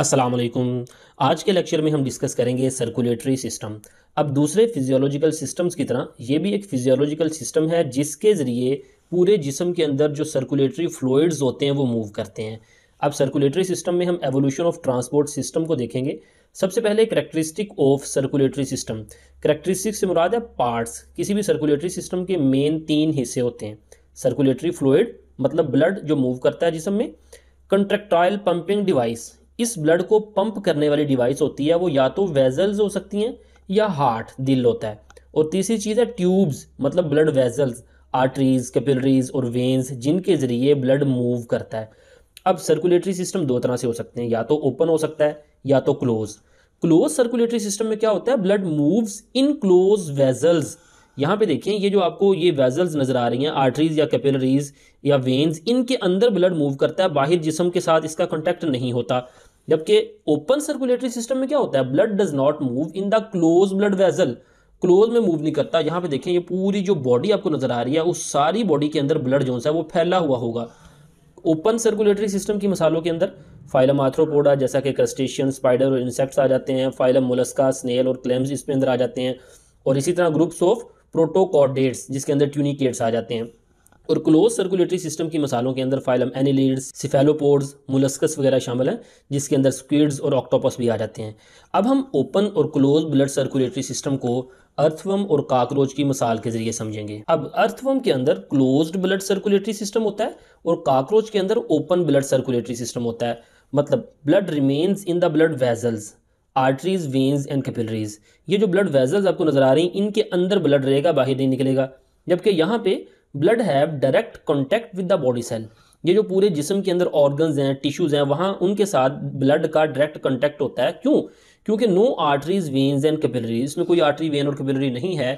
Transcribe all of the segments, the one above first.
अस्सलाम वालेकुम आज के लेक्चर में हम डिस्कस करेंगे सर्कुलेटरी सिस्टम अब दूसरे फिजियोलॉजिकल सिस्टम्स की तरह ये भी एक फिजियोलॉजिकल सिस्टम है जिसके ज़रिए पूरे जिसम के अंदर जो सर्कुलेटरी फ्लूड्स होते हैं वो मूव करते हैं अब सर्कुलेटरी सिस्टम में हम एवोल्यूशन ऑफ ट्रांसपोर्ट सिस्टम को देखेंगे सबसे पहले characteristic of circulatory system characteristic से मुराद है पार्ट्स किसी भी सर्कुलेटरी सिस्टम के मेन तीन हिस्से होते हैं सर्कुलेटरी फ्लूड मतलब ब्लड जो मूव करता है जिसम में कंट्रेक्टाइल पंपिंग डिवाइस इस ब्लड को पंप करने वाली डिवाइस होती है वो या तो वेजल्स हो सकती हैं या हार्ट दिल होता है और तीसरी चीज़ है ट्यूब्स मतलब ब्लड वेजल्स आर्टरीज कैपिलरीज और वेन्स जिनके ज़रिए ब्लड मूव करता है अब सर्कुलेटरी सिस्टम दो तरह से हो सकते हैं या तो ओपन हो सकता है या तो क्लोज क्लोज सर्कुलेटरी सिस्टम में क्या होता है blood moves in close vessels यहाँ पे देखें ये जो आपको ये वेजल्स नज़र आ रही हैं आर्टरीज या कैपिलरीज या वेन्स इनके अंदर ब्लड मूव करता है बाहर जिसम के साथ इसका कॉन्टैक्ट नहीं होता जबकि ओपन सर्कुलेटरी सिस्टम में क्या होता है blood does not move in the close blood vessel close में मूव नहीं करता यहाँ पे देखें ये पूरी जो बॉडी आपको नजर आ रही है उस सारी बॉडी के अंदर ब्लड जो है वो फैला हुआ होगा ओपन सर्कुलेटरी सिस्टम की मिसालों के अंदर फाइलम आर्थ्रोपोडा जैसा कि क्रस्टेशियन स्पाइडर और इंसेक्ट्स आ जाते हैं फाइलम मोलस्का स्नेल और क्लेम्स इसमें अंदर आ जाते हैं और इसी तरह ग्रुप्स ऑफ प्रोटोकॉडेट्स जिसके अंदर ट्यूनिकेट्स आ जाते हैं और क्लोज सर्कुलेटरी सिस्टम की मसालों के अंदर फाइलम एनिलीड्स सिफेलोपोड्स मुलस्कस वगैरह शामिल हैं जिसके अंदर स्क्विड्स और ऑक्टोपस भी आ जाते हैं अब हम ओपन और क्लोज ब्लड सर्कुलेटरी सिस्टम को अर्थवम और काकरोच की मिसाल के जरिए समझेंगे अब अर्थवम के अंदर क्लोज्ड ब्लड सर्कुलेटरी सिस्टम होता है और काकरोच के अंदर ओपन ब्लड सर्कुलेटरी सिस्टम होता है मतलब blood remains in the blood vessels arteries veins and capillaries ये जो ब्लड वेजल्स आपको नजर आ रही हैं इनके अंदर ब्लड रहेगा बाहर नहीं निकलेगा जबकि यहाँ पे blood have direct contact with the body cell ये जो पूरे जिसम के अंदर ऑर्गन्स हैं टिश्यूज़ हैं वहाँ उनके साथ ब्लड का डायरेक्ट कॉन्टैक्ट होता है क्यों क्योंकि no arteries veins and capillary इसमें कोई आर्टरी वेन और कैपिलरी नहीं है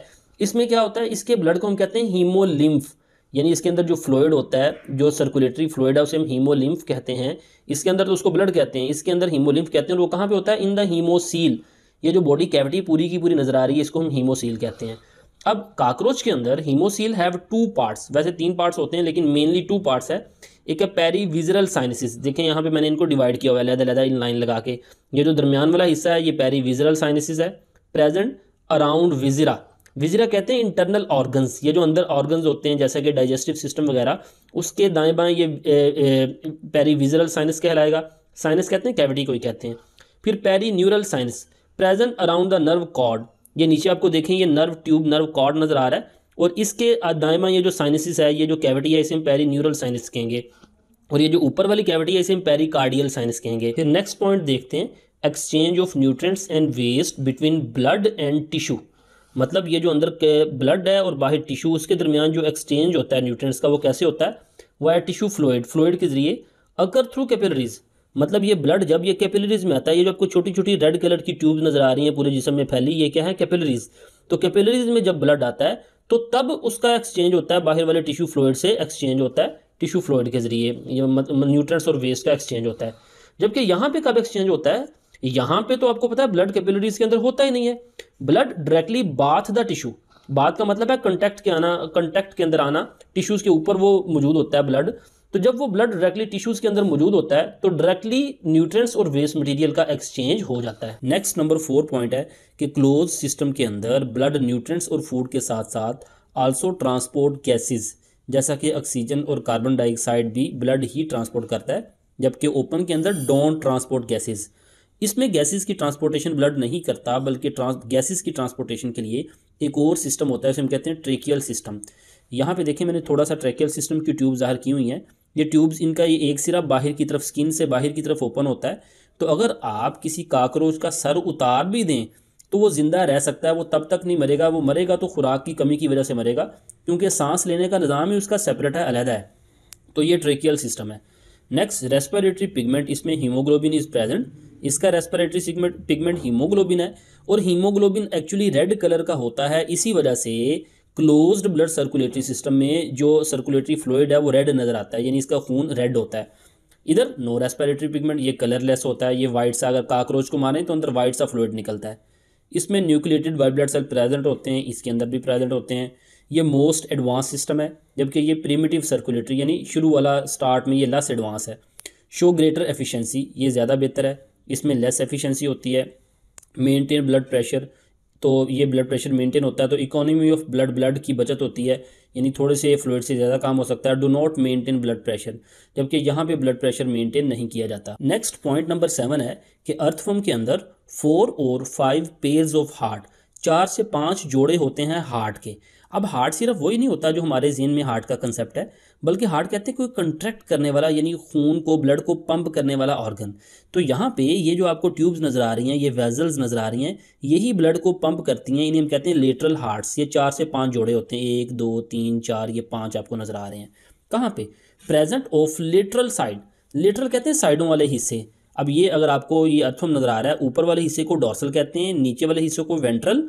इसमें क्या होता है इसके ब्लड को हम कहते हैं हीमोलिम्फ यानी इसके अंदर जो फ्लोइड होता है जो सर्कुलेटरी फ्लोइड है उसे हम हीमोलिम्फ कहते हैं इसके अंदर तो उसको ब्लड कहते हैं इसके अंदर हीमोलिम्फ कहते हैं वो कहाँ पे होता है इन द हीमोसील ये जो बॉडी कैविटी पूरी की पूरी नज़र आ रही है इसको हम हीमोसील कहते हैं अब काकरोच के अंदर हीमोसील हैव टू पार्ट्स वैसे तीन पार्ट्स होते हैं लेकिन मेनली टू पार्ट्स है एक है पेरी विजरल साइनसिस देखें यहाँ पे मैंने इनको डिवाइड किया हुआ है लहदा लहदा इन लाइन लगा के ये जो दरमियान वाला हिस्सा है ये पेरी विजरल साइनसिस है प्रेजेंट अराउंड विजरा विजरा कहते हैं इंटरनल ऑर्गन्स ये जो अंदर ऑर्गन्स होते हैं जैसे कि डाइजेस्टिव सिस्टम वगैरह उसके दाएँ बाएँ ये पेरी विजरल साइनस कहलाएगा साइनस कहते हैं कैविटी को ही कहते हैं फिर perineural sinus present around the nerve cord ये नीचे आपको देखें ये नर्व ट्यूब नर्व कॉर्ड नज़र आ रहा है और इसके दायमा ये जो साइनसिस है ये जो कैविटी है इसे हम पैरी न्यूरल साइनस कहेंगे और ये जो ऊपर वाली कैविटी है इसे हम पैरी कार्डियल साइनस कहेंगे फिर नेक्स्ट पॉइंट देखते हैं exchange of nutrients and waste between blood and tissue मतलब ये जो अंदर ब्लड है और बाहर टिश्यू उसके दरमियान जो एक्सचेंज होता है न्यूट्रेंट्स का वो कैसे होता है है टिश्यू फ्लोइड फ्लोइड के जरिए अगर थ्रू कैपिलरीज मतलब ये ब्लड जब ये कैपिलरीज में आता है ये जो आपको छोटी छोटी रेड कलर की ट्यूब नज़र आ रही है पूरे जिसम में फैली ये क्या है कैपिलरीज तो कैपिलरीज में जब ब्लड आता है तो तब उसका एक्सचेंज होता है बाहर वाले टिश्यू फ्लोइड से एक्सचेंज होता है टिश्यू फ्लोइड के जरिए न्यूट्रंस और वेस्ट का एक्सचेंज होता है जबकि यहाँ पे कब एक्सचेंज होता है यहाँ पे तो आपको पता है ब्लड कैपिलरीज के अंदर होता ही नहीं है blood directly bath the tissue बात का मतलब है कंटेक्ट के आना कंटेक्ट के अंदर आना टिश्यूज़ के ऊपर वो मौजूद होता है ब्लड तो जब वो ब्लड डायरेक्टली टिश्यूज के अंदर मौजूद होता है तो डायरेक्टली न्यूट्रिएंट्स और वेस्ट मटेरियल का एक्सचेंज हो जाता है नेक्स्ट नंबर फोर पॉइंट है कि क्लोज सिस्टम के अंदर ब्लड न्यूट्रिएंट्स और फूड के साथ साथ आल्सो ट्रांसपोर्ट गैसेज जैसा कि ऑक्सीजन और कार्बन डाइऑक्साइड भी ब्लड ही ट्रांसपोर्ट करता है जबकि ओपन के अंदर डोंट ट्रांसपोर्ट गैसेज इसमें गैसेज की ट्रांसपोर्टेशन ब्लड नहीं करता बल्कि ट्रांस गैसेज की ट्रांसपोर्टेशन के लिए एक और सिस्टम होता है उसे हम कहते हैं ट्रेकियल सिस्टम यहाँ पे देखिए मैंने थोड़ा सा ट्रैकियल सिस्टम की ट्यूब ज़ाहिर की हुई हैं ये ट्यूब्स इनका ये एक सिरा बाहर की तरफ स्किन से बाहर की तरफ ओपन होता है तो अगर आप किसी काकरोच का सर उतार भी दें तो वो ज़िंदा रह सकता है वो तब तक नहीं मरेगा वो मरेगा तो खुराक की कमी की वजह से मरेगा क्योंकि सांस लेने का निज़ाम ही उसका सेपरेट है अलहदा है तो ये ट्रेकियल सिस्टम है नेक्स्ट रेस्पिरेटरी पिगमेंट इसमें हीमोग्लोबिन इज़ प्रेजेंट इसका रेस्पिरेटरी पिगमेंट हीमोग्लोबिन है और हीमोग्लोबिन एक्चुअली रेड कलर का होता है इसी वजह से क्लोज्ड ब्लड सर्कुलेटरी सिस्टम में जो सर्कुलेटरी फ्लूड है वो रेड नज़र आता है यानी इसका खून रेड होता है इधर नो रेस्पिरेटरी पिगमेंट ये कलरलेस होता है ये वाइट सा अगर काकरोच को मारें तो अंदर वाइट सा फ्लूड निकलता है इसमें nucleated white blood cell present होते हैं इसके अंदर भी प्रेजेंट होते हैं ये मोस्ट एडवांस सिस्टम है जबकि ये प्रीमिटिव सर्कुलेटरी यानी शुरू वाला स्टार्ट में ये लेस एडवांस है शो ग्रेटर एफिशिएंसी ये ज़्यादा बेहतर है इसमें लेस एफिशिएंसी होती है मेंटेन ब्लड प्रेशर तो ये ब्लड प्रेशर मेंटेन होता है तो इकोनॉमी ऑफ ब्लड ब्लड की बचत होती है यानी थोड़े से फ्लूड से ज़्यादा काम हो सकता है do not maintain blood pressure जबकि यहाँ पे ब्लड प्रेशर मेंटेन नहीं किया जाता नेक्स्ट पॉइंट नंबर सेवन है कि अर्थफॉर्म के अंदर फोर और फाइव पेयर्स ऑफ हार्ट चार से पाँच जोड़े होते हैं हार्ट के अब हार्ट सिर्फ वही नहीं होता जो हमारे जहन में हार्ट का कंसेप्ट है बल्कि हार्ट कहते हैं कोई कंट्रैक्ट करने वाला यानी खून को ब्लड को पंप करने वाला ऑर्गन तो यहाँ पे ये जो आपको ट्यूब्स नज़र आ रही हैं ये वेजल्स नज़र आ रही हैं यही ब्लड को पंप करती हैं इन्हें हम कहते हैं लेटरल हार्ट्स ये चार से पाँच जोड़े होते हैं एक दो तीन चार ये पाँच आपको नज़र आ रहे हैं कहाँ पर present of lateral side lateral कहते हैं साइडों वाले हिस्से अब ये अगर आपको ये अर्थम नज़र आ रहा है ऊपर वाले हिस्से को डॉर्सल कहते हैं नीचे वाले हिस्से को वेंट्रल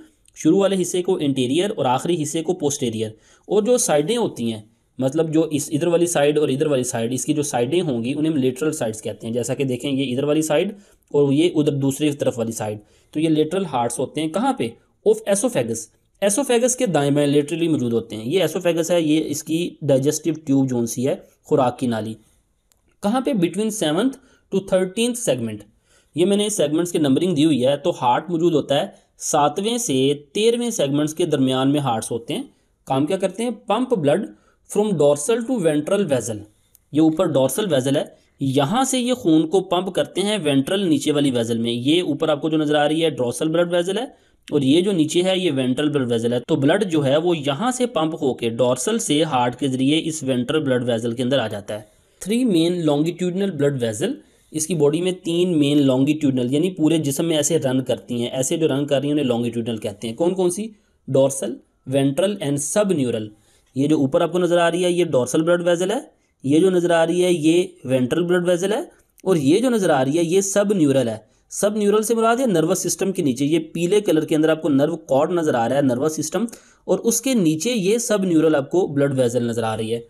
शुरू वाले हिस्से को इंटीरियर और आखिरी हिस्से को पोस्टेरियर और जो साइडें होती हैं मतलब जो इस इधर वाली साइड और इधर वाली साइड इसकी जो साइडें होंगी उन्हें लेटरल साइड्स कहते हैं जैसा कि देखें ये इधर वाली साइड और ये उधर दूसरी तरफ वाली साइड तो ये लेटरल हार्ट्स होते हैं कहाँ पे ऑफ एसोफेगस एसोफेगस के दाएं बाएं लेटरली मौजूद होते हैं ये एसोफेगस है ये इसकी डाइजेस्टिव ट्यूब जोन सी है खुराक की नाली कहाँ पे between seventh to thirteen segment ये मैंने सेगमेंट्स की नंबरिंग दी हुई है तो हार्ट मौजूद होता है सातवें से तेरहवें सेगमेंट्स के दरमियान में हार्ट्स होते हैं काम क्या करते हैं pump blood from dorsal to ventral vessel ये ऊपर डॉर्सल वेजल है यहाँ से ये खून को पंप करते हैं वेंट्रल नीचे वाली वेजल में ये ऊपर आपको जो नज़र आ रही है डोर्सल ब्लड वेजल है और ये जो नीचे है ये वेंट्रल ब्लड वेजल है तो ब्लड जो है वो यहाँ से पंप होके डॉर्सल से हार्ट के जरिए इस वेंट्रल ब्लड वेजल के अंदर आ जाता है three main longitudinal blood vessel इसकी बॉडी में तीन मेन लॉन्गिट्यूडनल यानी पूरे जिसम में ऐसे रन करती हैं ऐसे जो रन कर रही हैं उन्हें लॉन्गिट्यूडनल कहते हैं कौन कौन सी dorsal ventral and subneural ये जो ऊपर आपको नज़र आ रही है ये डोर्सल ब्लड वेजल है ये जो नज़र आ रही है ये वेंट्रल ब्लड वेजल है और ये जो नज़र आ रही है ये सब न्यूरल है सब न्यूरल से मुराद है नर्वस सिस्टम के नीचे ये पीले कलर के अंदर आपको नर्व कॉर्ड नज़र आ रहा है नर्वस सिस्टम और उसके नीचे ये सब न्यूरल आपको ब्लड वेजल नज़र आ रही है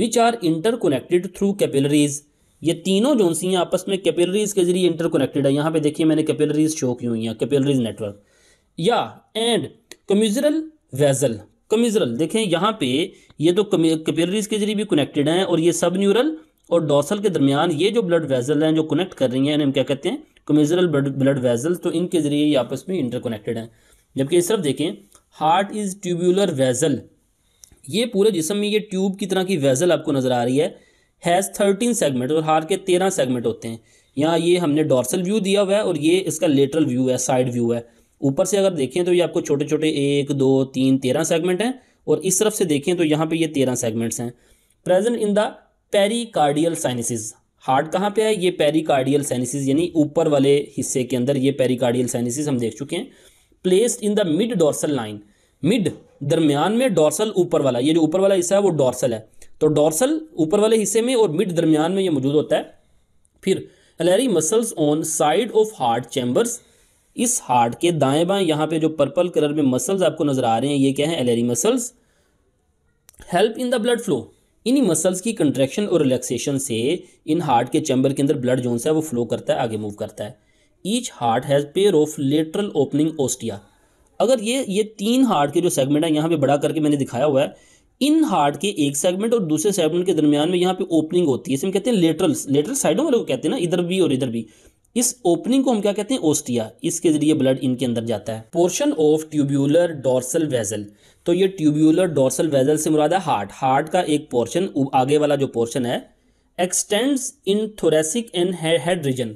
which are interconnected through capillaries ये तीनों जो सी हैं आपस में कैपिलरीज के जरिए इंटरकोनेक्टेड है यहाँ पे देखिए मैंने कैपिलरीज शो की हुई हैं कैपिलरीज नेटवर्क या एंड कम्यूजरल वेजल कम्यूजरल देखें यहाँ पे ये तो कैपिलरीज के जरिए भी कनेक्टेड हैं और ये सब न्यूरल और डोसल के दरमियान ये जो ब्लड वेजल हैं जो कनेक्ट कर रही हैं इन्हें हम क्या कहते हैं कम्यूजरल ब्लड ब्लड वेजल तो इनके जरिए ये आपस में इंटरकोनेक्टेड हैं जबकि इस तरफ देखें हार्ट इज़ ट्यूबुलर वेजल ये पूरे जिसम में ये ट्यूब की तरह की वेजल आपको नज़र आ रही है हैज़ थर्टीन सेगमेंट और हार के तेरह सेगमेंट होते हैं यहाँ ये हमने डॉर्सल व्यू दिया हुआ है और ये इसका लेटरल व्यू है साइड व्यू है ऊपर से अगर देखें तो ये आपको छोटे छोटे एक दो तीन तेरह सेगमेंट हैं और इस तरफ से देखें तो यहाँ पे ये तेरह सेगमेंट्स हैं present in the pericardial sinuses heart कहाँ पे है ये पेरिकार्डियल साइनिसिस यानी ऊपर वाले हिस्से के अंदर ये पेरिकार्डियल साइनिसिस हम देख चुके हैं placed in the mid dorsal line mid दरमियान में डॉर्सल ऊपर वाला ये जो ऊपर वाला हिस्सा है वो डॉर्सल है तो डॉर्सल ऊपर वाले हिस्से में और मिड दरमियान में ये मौजूद होता है फिर alary muscles on side of heart chambers इस हार्ट के दाएं बाएं यहाँ पे जो पर्पल कलर में मसल्स आपको नज़र आ रहे हैं ये क्या है alary muscles help in the blood flow इन्हीं मसल्स की कंट्रेक्शन और रिलैक्सेशन से इन हार्ट के चैम्बर के अंदर ब्लड जो है वो फ्लो करता है आगे मूव करता है each heart has pair of lateral opening ostia अगर ये ये तीन हार्ट के जो सेगमेंट है यहाँ पे बड़ा करके मैंने दिखाया हुआ है इन हार्ट के एक सेगमेंट और दूसरे सेगमेंट के दरमियान में यहाँ पे ओपनिंग होती है इसमें कहते हैं लेटरल लेटरल साइडों वाले को कहते हैं ना इधर भी और इधर भी इस ओपनिंग को हम क्या कहते हैं ओस्टिया इसके जरिए ब्लड इनके अंदर जाता है portion of tubular dorsal vessel तो ये ट्यूब्यूलर डोर्सल वेजल से मुराद है हार्ट हार्ट का एक पोर्शन आगे वाला जो पोर्शन है extends in thoracic and head region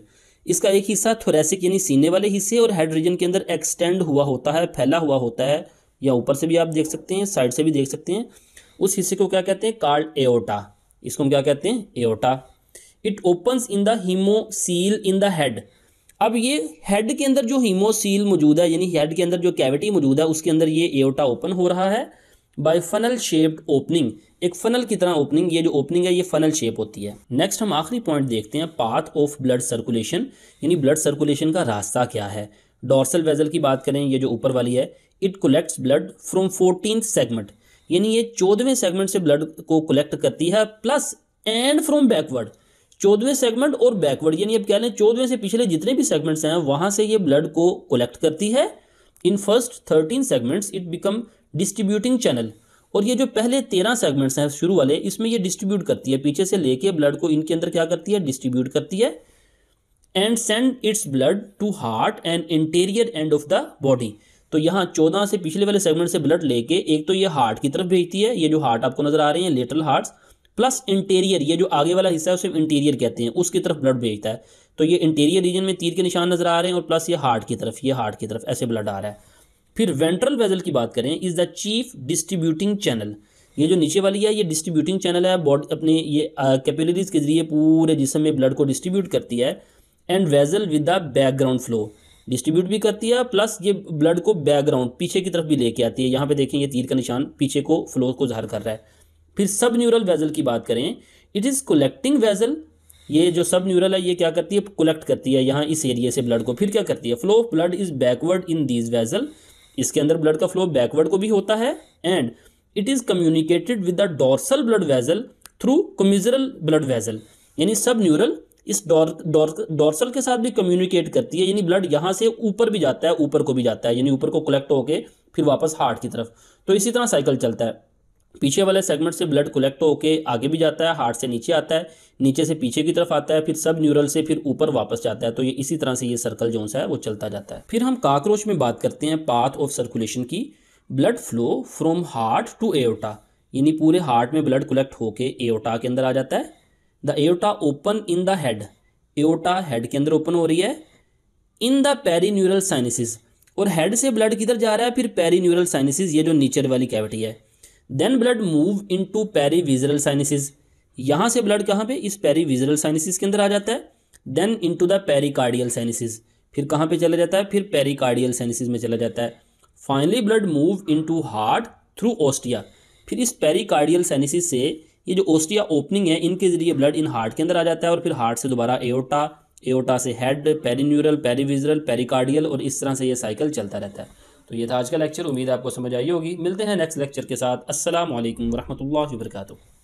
इसका एक हिस्सा थोरेसिक यानी सीने वाले हिस्से और हेड रीजन के अंदर एक्सटेंड हुआ होता है फैला हुआ होता है या ऊपर से भी आप देख सकते हैं साइड से भी देख सकते हैं उस हिस्से को क्या कहते हैं कार्ड एओटा इसको हम क्या कहते हैं aorta it opens in the haemocoel in the head अब ये हेड के अंदर जो हीमोसील मौजूद है यानी हेड के अंदर जो कैविटी मौजूद है उसके अंदर ये एओटा ओपन हो रहा है बाय फनल शेप्ड ओपनिंग एक फनल की तरह ओपनिंग ये जो ओपनिंग है ये फनल शेप होती है नेक्स्ट हम आखिरी पॉइंट देखते हैं पाथ ऑफ ब्लड सर्कुलेशन यानी ब्लड सर्कुलेशन का रास्ता क्या है डॉर्सल वेजल की बात करें ये जो ऊपर वाली है it collects blood from fourteen segment यानी ये चौदहवें सेगमेंट से ब्लड को कलेक्ट करती है प्लस एंड फ्रॉम बैकवर्ड चौदहवें सेगमेंट और बैकवर्ड यानी अब कह लें चौदहवें से पिछले जितने भी सेगमेंट्स हैं वहां से ये ब्लड को कलेक्ट करती है in first thirteen segments it become distributing channel और ये जो पहले तेरह सेगमेंट्स हैं शुरू वाले इसमें ये डिस्ट्रीब्यूट करती है पीछे से लेके ब्लड को इनके अंदर क्या करती है डिस्ट्रीब्यूट करती है and send its blood to heart and interior end of the body तो यहाँ चौदह से पिछले वाले सेगमेंट से ब्लड लेके एक तो ये हार्ट की तरफ भेजती है ये जो हार्ट आपको नजर आ रहे हैं लेटरल हार्ट प्लस इंटीरियर ये जो आगे वाला हिस्सा है उसे इंटीरियर कहते हैं उसकी तरफ ब्लड भेजता है तो ये इंटीरियर रीजन में तीर के निशान नजर आ रहे हैं और प्लस ये हार्ट की तरफ ये हार्ट की तरफ ऐसे ब्लड आ रहा है फिर वेंट्रल वेजल की बात करें is the chief distributing channel ये जो नीचे वाली है ये डिस्ट्रीब्यूटिंग चैनल है बॉडी अपने ये कैपिलरीज के जरिए पूरे जिसम में ब्लड को डिस्ट्रीब्यूट करती है and vessel with the background flow distribute भी करती है प्लस ये ब्लड को बैकग्राउंड पीछे की तरफ भी लेके आती है यहाँ पे देखेंगे तीर का निशान पीछे को फ्लो को जहर कर रहा है फिर सब न्यूरल वेजल की बात करें इट इज़ कलेक्टिंग वेजल ये जो सब न्यूरल है ये क्या करती है कलेक्ट करती है यहाँ इस एरिया से ब्लड को फिर क्या करती है flow of blood is backward in these vessel इसके अंदर ब्लड का फ्लो बैकवर्ड को भी होता है and it is communicated with the dorsal blood vessel through commissural blood vessel यानी सब न्यूरल इस डॉर डॉर डॉर्सल के साथ भी कम्युनिकेट करती है यानी ब्लड यहाँ से ऊपर भी जाता है ऊपर को भी जाता है यानी ऊपर को कलेक्ट होके फिर वापस हार्ट की तरफ तो इसी तरह साइकिल चलता है पीछे वाले सेगमेंट से ब्लड कलेक्ट होके आगे भी जाता है हार्ट से नीचे आता है नीचे से पीछे की तरफ आता है फिर सब न्यूरल से फिर ऊपर वापस जाता है तो ये इसी तरह से ये सर्कल जो है वो चलता जाता है फिर हम काकरोच में बात करते हैं पाथ ऑफ सर्कुलेशन की blood flow from heart to aorta यानी पूरे हार्ट में ब्लड कलेक्ट होके एओटा के अंदर आ जाता है the aorta open in the head aorta head के अंदर ओपन हो रही है इन द न्यूरल साइनिसिस और हेड से ब्लड किधर जा रहा है फिर न्यूरल साइनिसिस ये जो नीचर वाली कैविटी है then blood move in to perivisceral sinuses यहाँ से ब्लड कहाँ पे इस पेरीविजरल साइनिसिस के अंदर आ जाता है then in to the cardial sinuses फिर कहाँ पे चला जाता है फिर कार्डियल साइनिसिस में चला जाता है finally blood move in to heart through ostia फिर इस कार्डियल साइनिसिस से ये जो ओस्टिया ओपनिंग है इनके जरिए ब्लड इन हार्ट के अंदर आ जाता है और फिर हार्ट से दोबारा एओटा एओटा से हेड पेरीन्यूरल पेरीविजरल पेरिकार्डियल और इस तरह से ये साइकिल चलता रहता है तो ये था आज का लेक्चर उम्मीद आपको समझ आई होगी मिलते हैं नेक्स्ट लेक्चर के साथ असल वरहमल वर्का